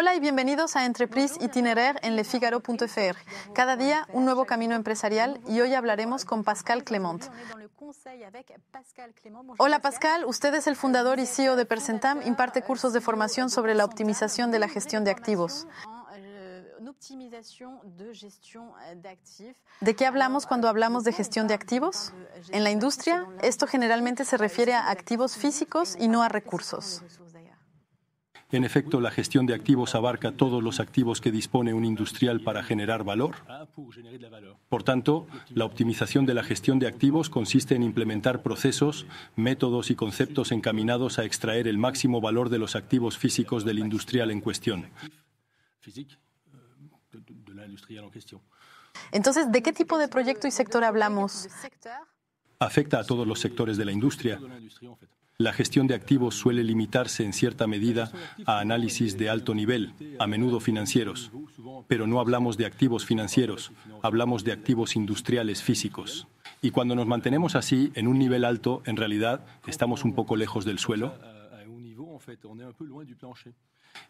Hola y bienvenidos a Entreprise Itineraire en lefigaro.fr. Cada día un nuevo camino empresarial y hoy hablaremos con Pascal Clement. Hola Pascal, usted es el fundador y CEO de Percentam, imparte eh, cursos e de formación sobre la optimización de la gestión eh, eh, de activos. ¿De qué hablamos cuando hablamos de gestión de activos? En la industria, esto generalmente se refiere a activos físicos y no a recursos. En efecto, la gestión de activos abarca todos los activos que dispone un industrial para generar valor. Por tanto, la optimización de la gestión de activos consiste en implementar procesos, métodos y conceptos encaminados a extraer el máximo valor de los activos físicos del industrial en cuestión. Entonces, ¿de qué tipo de proyecto y sector hablamos? Afecta a todos los sectores de la industria la gestión de activos suele limitarse en cierta medida a análisis de alto nivel, a menudo financieros. Pero no hablamos de activos financieros, hablamos de activos industriales físicos. Y cuando nos mantenemos así, en un nivel alto, en realidad estamos un poco lejos del suelo.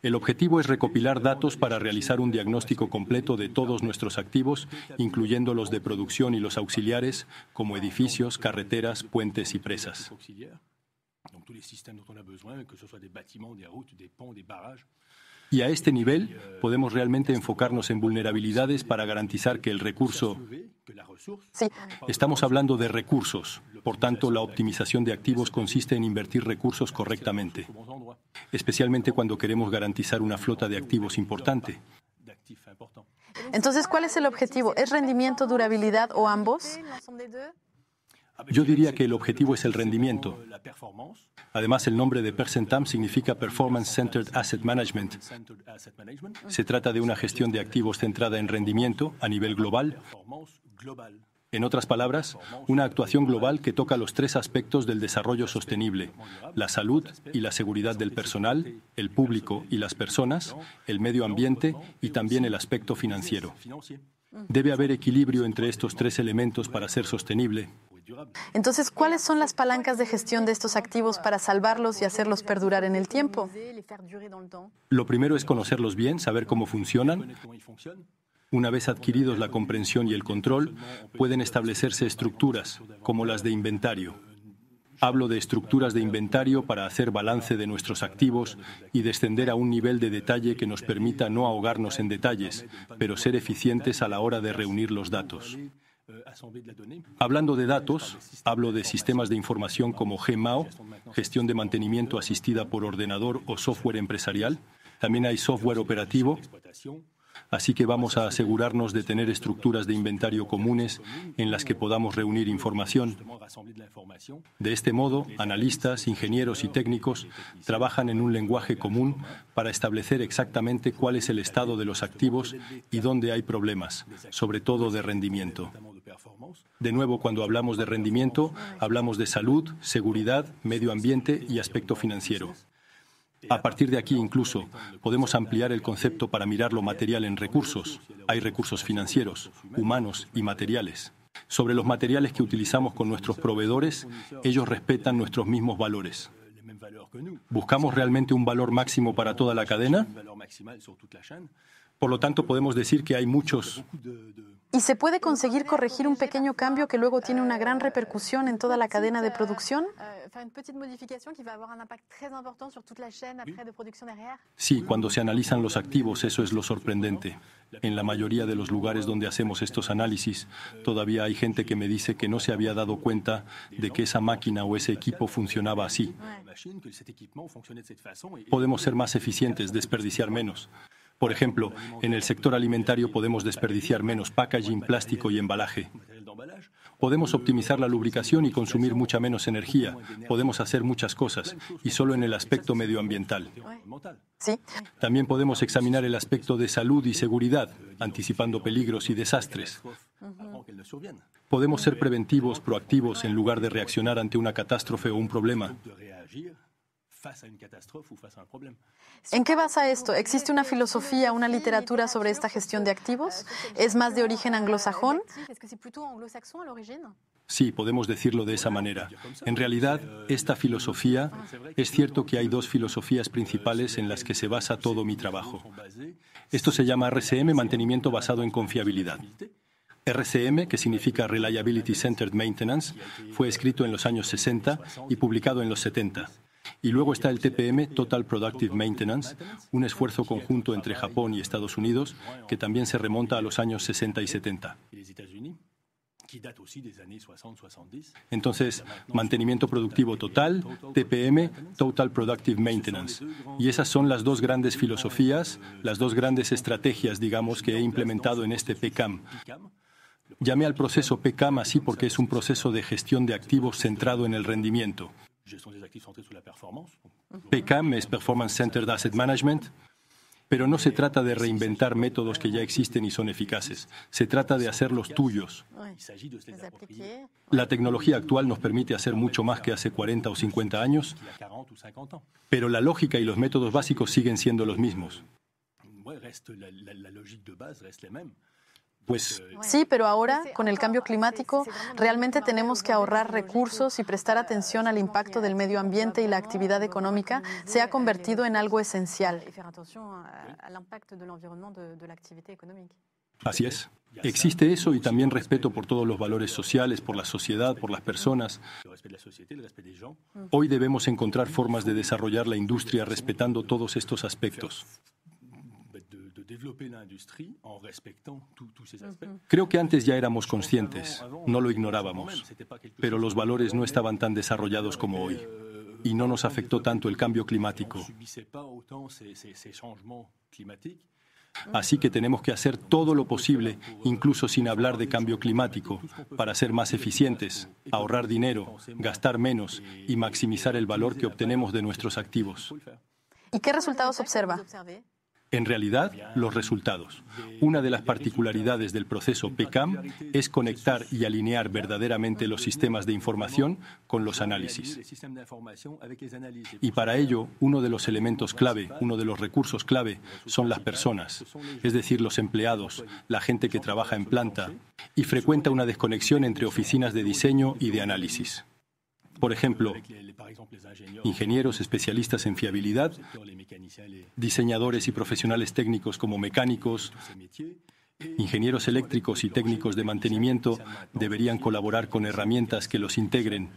El objetivo es recopilar datos para realizar un diagnóstico completo de todos nuestros activos, incluyendo los de producción y los auxiliares, como edificios, carreteras, puentes y presas. Y a este nivel euh, podemos realmente enfocarnos en vulnerabilidades para garantizar que el recurso... Sí. Estamos hablando de recursos, por tanto la optimización de activos consiste en invertir recursos correctamente, especialmente cuando queremos garantizar una flota de activos importante. Entonces, ¿cuál es el objetivo? ¿Es rendimiento, durabilidad o ambos? Yo diría que el objetivo es el rendimiento. Además, el nombre de Percentam significa Performance Centered Asset Management. Se trata de una gestión de activos centrada en rendimiento a nivel global. En otras palabras, una actuación global que toca los tres aspectos del desarrollo sostenible, la salud y la seguridad del personal, el público y las personas, el medio ambiente y también el aspecto financiero. Debe haber equilibrio entre estos tres elementos para ser sostenible. Entonces, ¿cuáles son las palancas de gestión de estos activos para salvarlos y hacerlos perdurar en el tiempo? Lo primero es conocerlos bien, saber cómo funcionan. Una vez adquiridos la comprensión y el control, pueden establecerse estructuras, como las de inventario. Hablo de estructuras de inventario para hacer balance de nuestros activos y descender a un nivel de detalle que nos permita no ahogarnos en detalles, pero ser eficientes a la hora de reunir los datos. Eh, Hablando de datos, hablo de sistemas de información como GMAO, gestión de mantenimiento asistida por ordenador o software empresarial. También hay software operativo Así que vamos a asegurarnos de tener estructuras de inventario comunes en las que podamos reunir información. De este modo, analistas, ingenieros y técnicos trabajan en un lenguaje común para establecer exactamente cuál es el estado de los activos y dónde hay problemas, sobre todo de rendimiento. De nuevo, cuando hablamos de rendimiento, hablamos de salud, seguridad, medio ambiente y aspecto financiero. A partir de aquí incluso podemos ampliar el concepto para mirar lo material en recursos. Hay recursos financieros, humanos y materiales. Sobre los materiales que utilizamos con nuestros proveedores, ellos respetan nuestros mismos valores. ¿Buscamos realmente un valor máximo para toda la cadena? Por lo tanto, podemos decir que hay muchos ¿Y se puede conseguir corregir un pequeño cambio que luego tiene una gran eh, repercusión en toda la cadena de eh, producción? Eh, sí, cuando se analizan los activos, eso es lo sorprendente. En la mayoría de los lugares donde hacemos estos análisis, todavía hay gente que me dice que no se había dado cuenta de que esa máquina o ese equipo funcionaba así. Podemos ser más eficientes, desperdiciar menos. Por ejemplo, en el sector alimentario podemos desperdiciar menos packaging, plástico y embalaje. Podemos optimizar la lubricación y consumir mucha menos energía. Podemos hacer muchas cosas, y solo en el aspecto medioambiental. También podemos examinar el aspecto de salud y seguridad, anticipando peligros y desastres. Podemos ser preventivos, proactivos, en lugar de reaccionar ante una catástrofe o un problema. ¿En qué basa esto? ¿Existe una filosofía, una literatura sobre esta gestión de activos? ¿Es más de origen anglosajón? Sí, podemos decirlo de esa manera. En realidad, esta filosofía, es cierto que hay dos filosofías principales en las que se basa todo mi trabajo. Esto se llama RCM, mantenimiento basado en confiabilidad. RCM, que significa Reliability Centered Maintenance, fue escrito en los años 60 y publicado en los 70. Y luego está el TPM, Total Productive Maintenance, un esfuerzo conjunto entre Japón y Estados Unidos que también se remonta a los años 60 y 70. Entonces, mantenimiento productivo total, TPM, Total Productive Maintenance. Y esas son las dos grandes filosofías, las dos grandes estrategias, digamos, que he implementado en este PCAM. Llamé al proceso PCAM así porque es un proceso de gestión de activos centrado en el rendimiento. PECAM performance. PCAM es Performance Centered Asset Management. Pero no se trata de reinventar métodos que ya existen y son eficaces, se trata de hacerlos tuyos. Este la tecnología actual nos permite hacer mucho más que hace 40 o 50 años, pero la lógica y los métodos básicos siguen siendo los mismos. Pues, sí, pero ahora, con el cambio climático, realmente tenemos que ahorrar recursos y prestar atención al impacto del medio ambiente y la actividad económica se ha eh, convertido en algo esencial. Así es. Existe eso y también respeto por todos los valores sociales, por la sociedad, por las personas. Hoy debemos encontrar formas de desarrollar la industria respetando todos estos aspectos. Mhm. Creo que antes ya éramos conscientes, no lo ignorábamos, pero los valores no estaban tan desarrollados como hoy euh, y no nos afectó tanto el cambio climático. Así que tenemos que hacer todo lo posible, incluso sin hablar de cambio climático, para ser más eficientes, ahorrar dinero, gastar menos y maximizar el valor que obtenemos de nuestros activos. ¿Y qué resultados observa? En realidad, los resultados. Una de las particularidades del proceso PECAM es conectar y alinear verdaderamente los sistemas de información con los análisis. Y para ello, uno de los elementos clave, uno de los recursos clave, son las personas, es decir, los empleados, la gente que trabaja en planta y frecuenta una desconexión entre oficinas de diseño y de análisis. Por ejemplo, ingenieros especialistas en fiabilidad, diseñadores y profesionales técnicos como mecánicos, ingenieros eléctricos y técnicos de mantenimiento deberían colaborar con herramientas que los euh, integren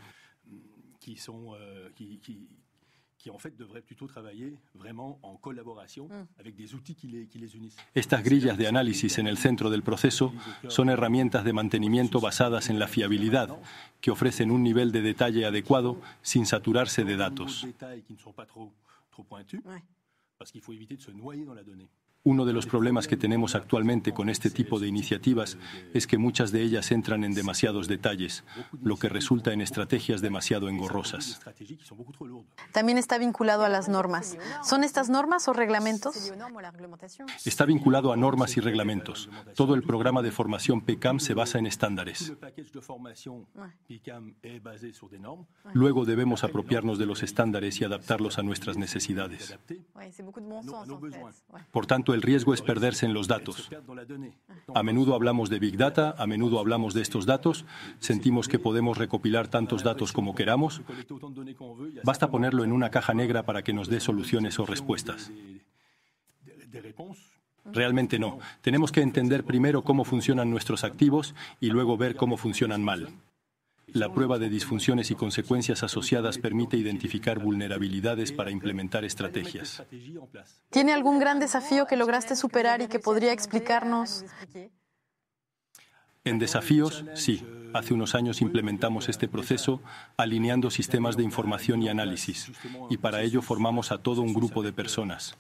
estas grillas de análisis en el centro del proceso son herramientas de mantenimiento basadas en la fiabilidad, que ofrecen un nivel de detalle adecuado sin saturarse de datos. Uno de los problemas que tenemos actualmente con este tipo de iniciativas es que muchas de ellas entran en demasiados detalles, lo que resulta en estrategias demasiado engorrosas. También está vinculado a las normas. ¿Son estas normas o reglamentos? Está vinculado a normas y reglamentos. Todo el programa de formación PECAM se basa en estándares. Luego debemos apropiarnos de los estándares y adaptarlos a nuestras necesidades. Por tanto, el riesgo es perderse en los datos. A menudo hablamos de Big Data, a menudo hablamos de estos datos, sentimos que podemos recopilar tantos datos como queramos. Basta ponerlo en una caja negra para que nos dé soluciones o respuestas. Realmente no. Tenemos que entender primero cómo funcionan nuestros activos y luego ver cómo funcionan mal. La prueba de disfunciones y consecuencias asociadas permite identificar vulnerabilidades para implementar estrategias. ¿Tiene algún gran desafío que lograste superar y que podría explicarnos? En desafíos, sí. Hace unos años implementamos este proceso alineando sistemas de información y análisis, y para ello formamos a todo un grupo de personas.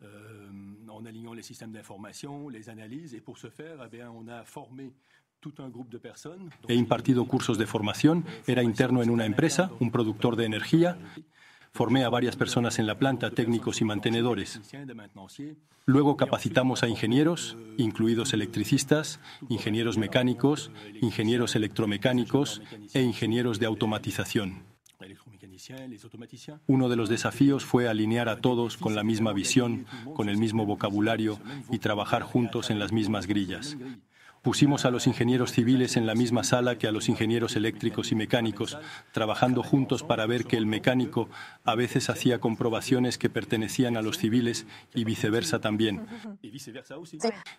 Eh, He impartido cursos de formación, era interno en una empresa, un productor de energía. Formé a varias personas en la planta, técnicos y mantenedores. Luego capacitamos a ingenieros, incluidos electricistas, ingenieros mecánicos, ingenieros electromecánicos e ingenieros de automatización. Uno de los desafíos fue alinear a todos con la misma visión, con el mismo vocabulario y trabajar juntos en las mismas grillas. Pusimos a los ingenieros civiles en la misma sala que a los ingenieros eléctricos y mecánicos, trabajando juntos para ver que el mecánico a veces hacía comprobaciones que pertenecían a los civiles y viceversa también.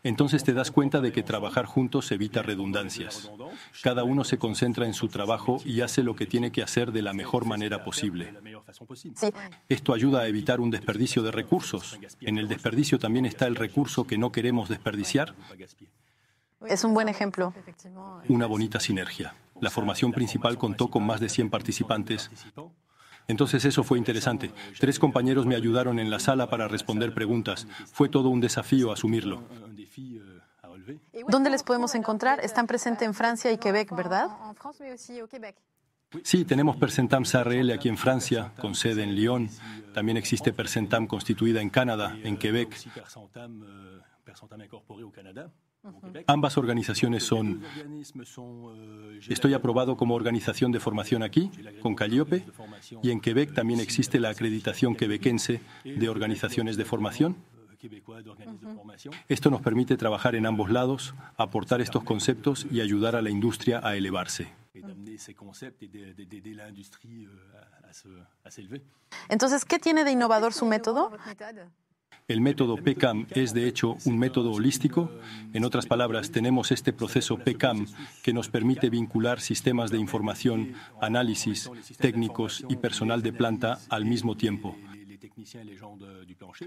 Entonces te das cuenta de que trabajar juntos evita redundancias. Cada uno se concentra en su trabajo y hace lo que tiene que hacer de la mejor manera posible. Esto ayuda a evitar un desperdicio de recursos. En el desperdicio también está el recurso que no queremos desperdiciar. Es un buen ejemplo. Eh, Una bonita sinergia. La formación principal contó con más de 100 participantes. Entonces eso fue interesante. Tres compañeros me ayudaron en la sala para responder preguntas. Fue todo un desafío asumirlo. ¿Dónde les podemos encontrar? Están presentes en Francia y Quebec, ¿verdad? Sí, tenemos Percentam SARL aquí en Francia, con sede en Lyon. También existe Percentam constituida en Canadá, en Quebec. Eh, Ambas organizaciones son... Eh, estoy aprobado como organización de formación aquí, con Calliope, y en Quebec también existe la acreditación quebequense de organizaciones de formación. Esto nos permite trabajar en ambos lados, aportar estos conceptos y ayudar a la industria a elevarse. Entonces, ¿qué tiene de innovador su método? El método PECAM es, de hecho, un método holístico. En otras palabras, tenemos este proceso PECAM que nos permite vincular sistemas de información, análisis, técnicos y personal de planta al mismo tiempo.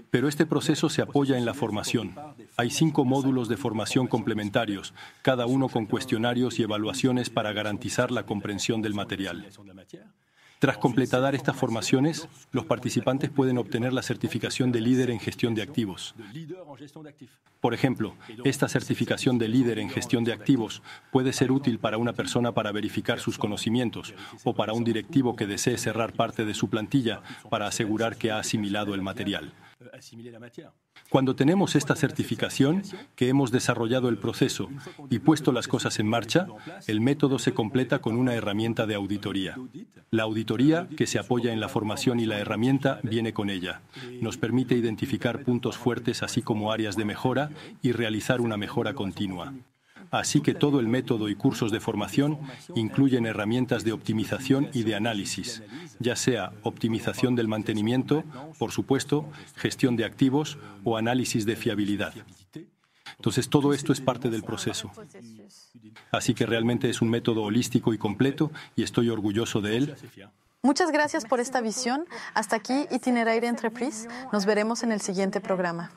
Pero este proceso se apoya en la formación. Hay cinco módulos de formación complementarios, cada uno con cuestionarios y evaluaciones para garantizar la comprensión del material. Tras completar estas formaciones, los participantes pueden obtener la certificación de líder en gestión de activos. Por ejemplo, esta certificación de líder en gestión de activos puede ser útil para una persona para verificar sus conocimientos o para un directivo que desee cerrar parte de su plantilla para asegurar que ha asimilado el material. Cuando tenemos esta certificación, que hemos desarrollado el proceso y puesto las cosas en marcha, el método se completa con una herramienta de auditoría. La auditoría, que se apoya en la formación y la herramienta, viene con ella. Nos permite identificar puntos fuertes así como áreas de mejora y realizar una mejora continua. Así que todo el método y cursos de formación incluyen herramientas de optimización y de análisis, ya sea optimización del mantenimiento, por supuesto, gestión de activos o análisis de fiabilidad. Entonces, todo esto es parte del proceso. Así que realmente es un método holístico y completo y estoy orgulloso de él. Muchas gracias por esta visión. Hasta aquí Itineraire Entreprise. Nos veremos en el siguiente programa.